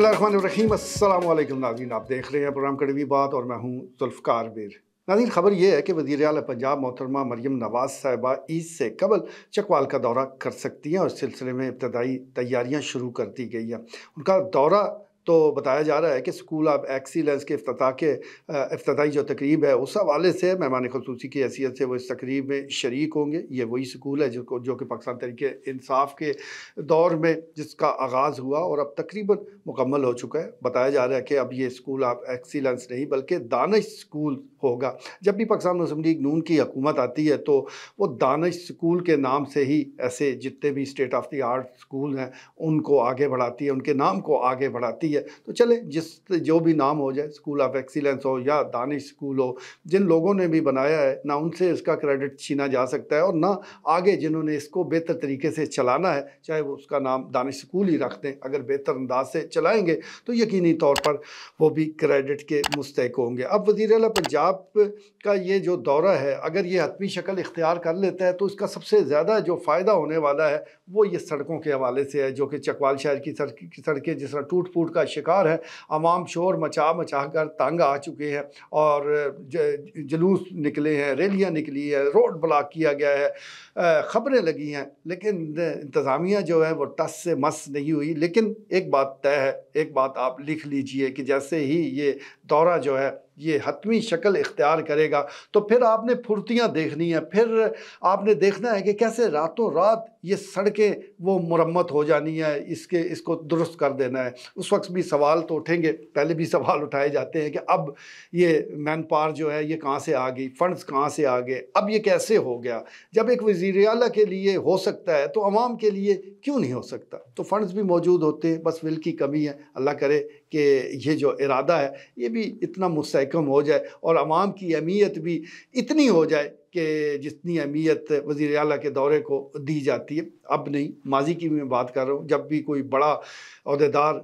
बसमीम अल्लाम नाजीन आप देख रहे हैं प्रोग्राम कड़वी बात और मैं हूँ जुल्फ़कार वीर नाजीन खबर यह है कि वजीर अल पंजाब मोहतरमा मरियम नवाज़ साहिबा ईद से कबल चकवाल का दौरा कर सकती हैं और सिलसिले में इब्तदाई तैयारियाँ शुरू कर दी गई हैं उनका दौरा तो बताया जा रहा है कि स्कूल ऑफ एक्सीलेंस के अफ्ताह के अफ्ताही जो तकरीब है उस हवाले से मेहमान खसूसी की हैसियत से वो इस तकरीब में शरीक होंगे ये वही स्कूल है जिसको जो कि पाकिस्तान तरीके इंसाफ के दौर में जिसका आगाज़ हुआ और अब तकरीबन मुकम्मल हो चुका है बताया जा रहा है कि अब ये स्कूल ऑफ एक्सीलेंस नहीं बल्कि दानश स्कूल होगा जब भी पाकिस्तान मुस्लिम लीग नून की हकूमत आती है तो वो दानश स्कूल के नाम से ही ऐसे जितने भी state of the art school हैं उनको आगे बढ़ाती है उनके नाम को आगे बढ़ाती है है तो चले जिस जो भी नाम हो जाए स्कूल ऑफ एक्सीलेंस हो या दानिश स्कूल हो जिन लोगों ने भी बनाया है ना उनसे इसका क्रेडिट छीना जा सकता है और ना आगे जिन्होंने इसको बेहतर तरीके से चलाना है चाहे वो उसका नाम दानिश स्कूल ही रख दें अगर बेहतर अंदाज से चलाएँगे तो यकीनी तौर पर वो भी क्रेडिट के मुस्तक होंगे अब वजीर अला पंजाब का ये जो दौरा है अगर ये हतमी शक्ल इख्तियार कर लेता है तो इसका सबसे ज़्यादा जो फ़ायदा होने वाला है वो ये सड़कों के हवाले से है जो कि चकवाल शहर की सड़क की सड़कें जिस तरह टूट फूट का शिकार है आवाम शोर मचा मचा कर तंग आ चुके हैं और जुलूस निकले हैं रैलियाँ निकली हैं रोड ब्लॉक किया गया है ख़बरें लगी हैं लेकिन इंतज़ामिया जो है वो टस से मस नहीं हुई लेकिन एक बात तय है एक बात आप लिख लीजिए कि जैसे ही ये दौरा जो है ये हतमी शक्ल इख्तियार करेगा तो फिर आपने फुर्तियाँ देखनी है फिर आपने देखना है कि कैसे रातों रात ये सड़कें वो मुरम्मत हो जानी है इसके इसको दुरुस्त कर देना है उस वक्त भी सवाल तो उठेंगे पहले भी सवाल उठाए जाते हैं कि अब ये मैन पावर जो है ये कहाँ से आ गई फ़ंड्स कहाँ से आ गए अब ये कैसे हो गया जब एक वजीर अला के लिए हो सकता है तो आवाम के लिए क्यों नहीं हो सकता तो फ़ंड्स भी मौजूद होते हैं बस विल की कमी है अल्लाह करे कि ये जो इरादा है ये भी इतना मुस्कम हो जाए और आवाम की अहमियत भी इतनी हो जाए कि जितनी अहमियत वज़ी अल के दौरे को दी जाती है अब नहीं माजी की भी मैं बात कर रहा हूँ जब भी कोई बड़ा अहदेदार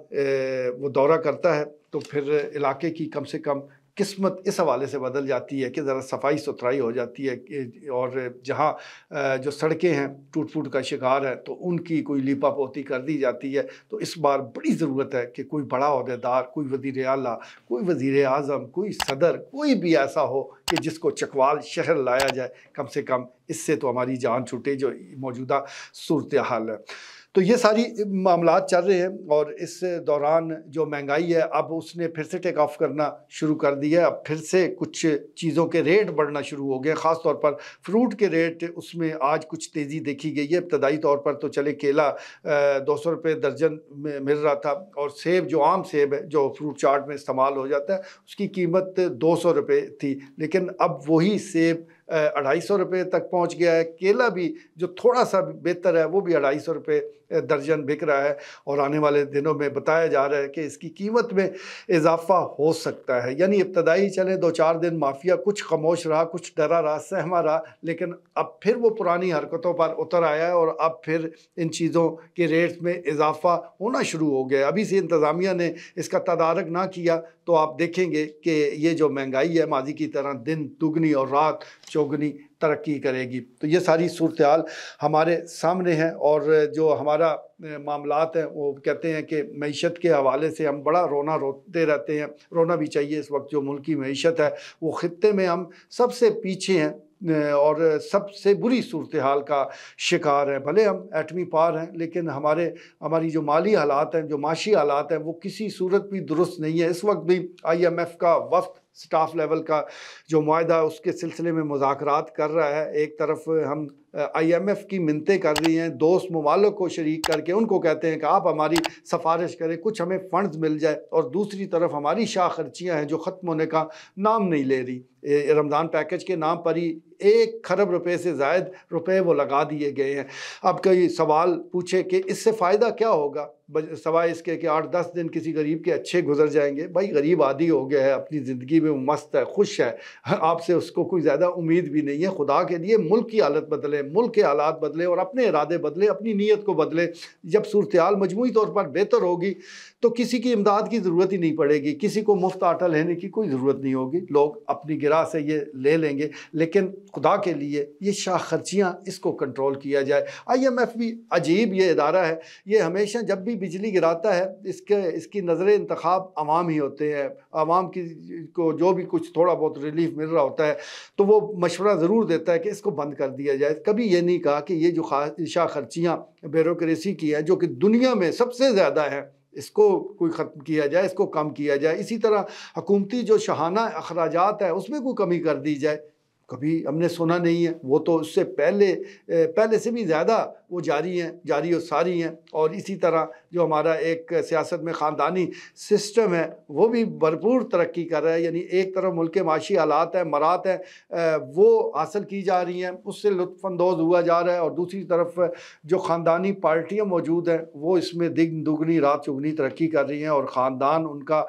वो दौरा करता है तो फिर इलाके की कम से कम किस्मत इस हवाले से बदल जाती है कि ज़रा सफाई सुथराई हो जाती है और जहाँ जो सड़कें हैं टूट फूट का शिकार है तो उनकी कोई लिपा पोती कर दी जाती है तो इस बार बड़ी ज़रूरत है कि कोई बड़ा अहदेदार कोई वज़ी अला कोई वज़ी अजम कोई सदर कोई भी ऐसा हो कि जिसको चकवाल शहर लाया जाए कम से कम इससे तो हमारी जान छूटे जो मौजूदा सूरत हाल है तो ये सारी मामला चल रहे हैं और इस दौरान जो महंगाई है अब उसने फिर से टेक ऑफ करना शुरू कर दिया अब फिर से कुछ चीज़ों के रेट बढ़ना शुरू हो गए ख़ास तौर पर फ्रूट के रेट उसमें आज कुछ तेज़ी देखी गई है इब्तदाई तौर पर तो चले केला दो सौ रुपये दर्जन में मिल रहा था और सेब जो आम सेब है जो फ्रूट चाट में इस्तेमाल हो जाता है उसकी कीमत दो सौ रुपये थी लेकिन अब वही सेब अढ़ाई सौ रुपये तक पहुंच गया है केला भी जो थोड़ा सा बेहतर है वो भी अढ़ाई सौ रुपये दर्जन बिक रहा है और आने वाले दिनों में बताया जा रहा है कि इसकी कीमत में इजाफा हो सकता है यानी इब्तदाई चले दो चार दिन माफिया कुछ खामोश रहा कुछ डरा रहा सहमा रहा लेकिन अब फिर वो पुरानी हरकतों पर उतर आया है और अब फिर इन चीज़ों के रेट्स में इजाफा होना शुरू हो गया अभी से इंतज़ामिया ने इसका तदारक ना किया तो आप देखेंगे कि ये जो महंगाई है माजी की तरह दिन दुगनी और रात शोगनी तरक्की करेगी तो ये सारी सूरत हमारे सामने है और जो हमारा मामलात हैं वो कहते हैं कि मीशत के हवाले से हम बड़ा रोना रोते रहते हैं रोना भी चाहिए इस वक्त जो मुल्क की मीशत है वो ख़त्े में हम सबसे पीछे हैं और सबसे बुरी सूरत हाल का शिकार है भले हम एटमी पार हैं लेकिन हमारे हमारी जो माली हालात हैं जो माशी हालात हैं वो किसी सूरत भी दुरुस्त नहीं है इस वक्त भी आई एम एफ़ का वफ़ स्टाफ लेवल का जो माह उसके सिलसिले में मुजाकर कर रहा है एक तरफ हम आईएमएफ की मिनतें कर रही हैं दोस्त ममालक को शरीक करके उनको कहते हैं कि आप हमारी सफारिश करें कुछ हमें फ़ंडस मिल जाए और दूसरी तरफ हमारी शाह खर्चियाँ हैं जो ख़त्म होने का नाम नहीं ले रही रमज़ान पैकेज के नाम पर ही एक खरब रुपए से जायद रुपए वो लगा दिए गए हैं अब कई सवाल पूछे कि इससे फ़ायदा क्या होगा सवाए इसके कि आठ दस दिन किसी गरीब के अच्छे गुजर जाएंगे भाई गरीब आदि हो गया है अपनी ज़िंदगी में मस्त है खुश है आपसे उसको कोई ज़्यादा उम्मीद भी नहीं है खुदा के लिए मुल्क की हालत बदले मुल्क के हालात बदले और अपने इरादे बदले अपनी नीयत को बदले जब सूरत मजमू तौर पर बेहतर होगी तो किसी की इमदाद की ज़रूरत ही नहीं पड़ेगी किसी को मुफ्त आटा लेने की कोई ज़रूरत नहीं होगी लोग अपनी गिरा से ये ले लेंगे लेकिन खुदा के लिए ये शाह खर्चियाँ इसको कंट्रोल किया जाए आई एम एफ़ भी अजीब ये इदारा है ये हमेशा जब भी बिजली गिराता है इसके इसकी नज़र इंतखब आवाम ही होते हैं आवाम की को जो भी कुछ थोड़ा बहुत रिलीफ मिल रहा होता है तो वो मशवरा ज़रूर देता है कि इसको बंद कर दिया जाए कभी ये नहीं कहा कि ये जो शाह खर्चियाँ ब्यूरोसी की हैं जो कि दुनिया में सबसे ज़्यादा है इसको कोई ख़त्म किया जाए इसको कम किया जाए इसी तरह हकूमती जो शहाना अखराज है उसमें कोई कमी कर दी जाए कभी हमने सुना नहीं है वो तो उससे पहले पहले से भी ज़्यादा वो जारी हैं जारी और सारी हैं और इसी तरह जो हमारा एक सियासत में ख़ानदानी सिस्टम है वो भी भरपूर तरक्की कर रहा है यानी एक तरफ मुल्क के माशी हालात हैं मरात हैं वो हासिल की जा रही हैं उससे लुफानंदोज़ हुआ जा रहा है और दूसरी तरफ जो ख़ानदानी पार्टियाँ मौजूद हैं वो इसमें दिन दुगनी रात चुगनी तरक्की कर रही हैं और ख़ानदान उनका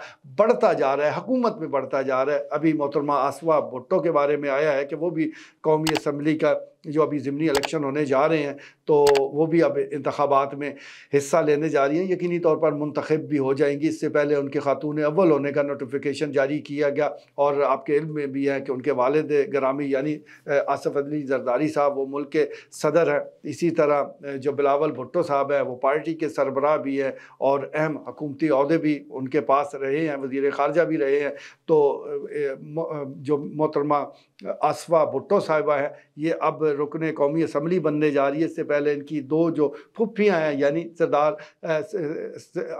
बढ़ता जा रहा है हकूमत में बढ़ता जा रहा है अभी मोहतरमा आसवा भुट्टो के बारे में आया है कि वो भी कौमी असम्बली का जो अभी ज़मनी इलेक्शन होने जा रहे हैं तो वो भी अब इंतबात में हिस्सा लेने जा रही हैं यकीनी तौर पर मंतखब भी हो जाएंगी इससे पहले उनके खातून अव्वल होने का नोटिफिकेशन जारी किया गया और आपके इल्म में भी है कि उनके वालद ग्रामी यानी आसफ़ अली जरदारी साहब वो मुल्क के सदर हैं इसी तरह जो बिलावल भुट्टो साहब हैं वो पार्टी के सरबराह भी हैं और अहम हकूमती अहदे भी उनके पास रहे हैं वजीर खारजा भी रहे हैं तो जो मोहतरमा आसफ़ा भुट्टो साहिबा हैं ये अब रुकन कौमी असम्बली बनने जा रही है इससे पहले इनकी दो जो फुफियाँ हैं यानी सरदार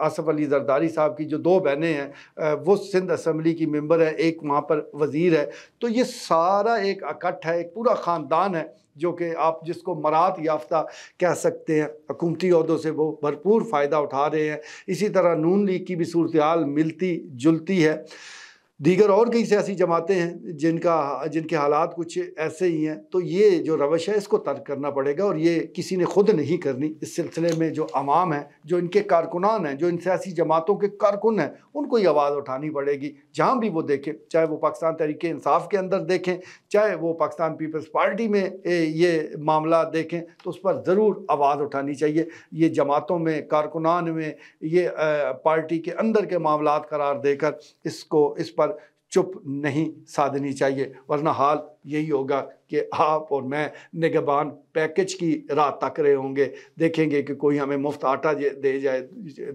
आसफ़ अली जरदारी साहब की जो दो बहनें हैं वो सिंध असम्बली की मेम्बर है एक वहाँ पर वज़ीर है तो ये सारा एक इकट्ठ है एक पूरा ख़ानदान है जो कि आप जिसको मरात याफ्ता कह सकते हैं हकूमती अहदों से वो भरपूर फ़ायदा उठा रहे हैं इसी तरह नून लीग की भी सूरत मिलती जुलती है दीगर और कई सियासी जमातें हैं जिनका जिनके हालात कुछ ऐसे ही हैं तो ये जो रवश है इसको तर्क करना पड़ेगा और ये किसी ने खुद नहीं करनी इस सिलसिले में जो आवाम है जो इनके कारकुनान हैं जो इन सियासी जमातों के कारकुन हैं उनको ये आवाज़ उठानी पड़ेगी जहाँ भी वो देखें चाहे वो पाकिस्तान तहरीक इंसाफ के अंदर देखें चाहे वो पाकिस्तान पीपल्स पार्टी में ये मामला देखें तो उस पर ज़रूर आवाज़ उठानी चाहिए ये जमातों में कारकुनान में ये पार्टी के अंदर के मामला करार देकर इसको इस पर चुप नहीं साधनी चाहिए वरना हाल यही होगा कि आप और मैं निगबान पैकेज की राह तक रहे होंगे देखेंगे कि कोई हमें मुफ्त आटा दे जाए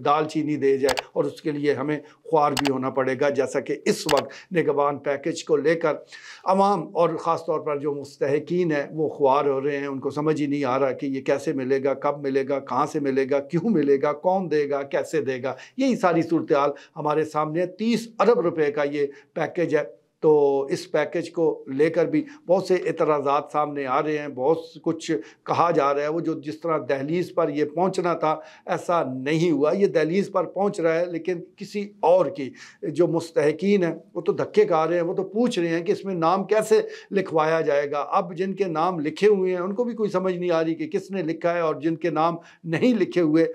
दाल चीनी दे जाए और उसके लिए हमें ख्वार भी होना पड़ेगा जैसा कि इस वक्त निगबान पैकेज को लेकर आवाम और ख़ास तौर पर जो मुस्तकिन है वो ख्वार हो रहे हैं उनको समझ ही नहीं आ रहा कि ये कैसे मिलेगा कब मिलेगा कहाँ से मिलेगा क्यों मिलेगा कौन देगा कैसे देगा यही सारी सूरत हमारे सामने तीस अरब रुपये का ये पैकेज है तो इस पैकेज को लेकर भी बहुत से एतराज़ात सामने आ रहे हैं बहुत कुछ कहा जा रहा है वो जो जिस तरह दहलीज़ पर ये पहुंचना था ऐसा नहीं हुआ ये दहलीज़ पर पहुंच रहा है लेकिन किसी और की जो मुस्तकिन है वो तो धक्के खा रहे हैं वो तो पूछ रहे हैं कि इसमें नाम कैसे लिखवाया जाएगा अब जिनके नाम लिखे हुए हैं उनको भी कोई समझ नहीं आ रही कि किसने लिखा है और जिनके नाम नहीं लिखे हुए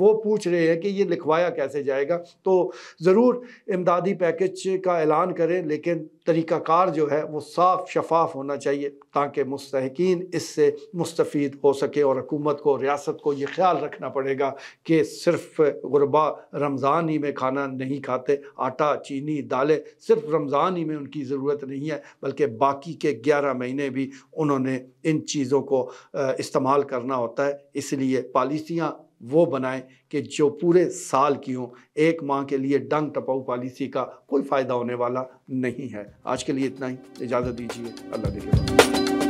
वो पूछ रहे हैं कि ये लिखवाया कैसे जाएगा तो ज़रूर इमदादी पैकेज का ऐलान करें लेकिन तरीक़ाकार जो है वो साफ शफाफ होना चाहिए ताकि मुस्तकिन इससे मुस्तफ़ हो सके और हकूमत को रियासत को ये ख्याल रखना पड़ेगा कि सिर्फ गुरबा रमज़ान ही में खाना नहीं खाते आटा चीनी दालें सिर्फ रमज़ान ही में उनकी ज़रूरत नहीं है बल्कि बाकी के ग्यारह महीने भी उन्होंने इन चीज़ों को इस्तेमाल करना होता है इसलिए पॉलिसियाँ वो बनाए कि जो पूरे साल की हों एक माह के लिए डंग टपाऊ पॉलिसी का कोई फ़ायदा होने वाला नहीं है आज के लिए इतना ही इजाज़त दीजिए अल्लाह के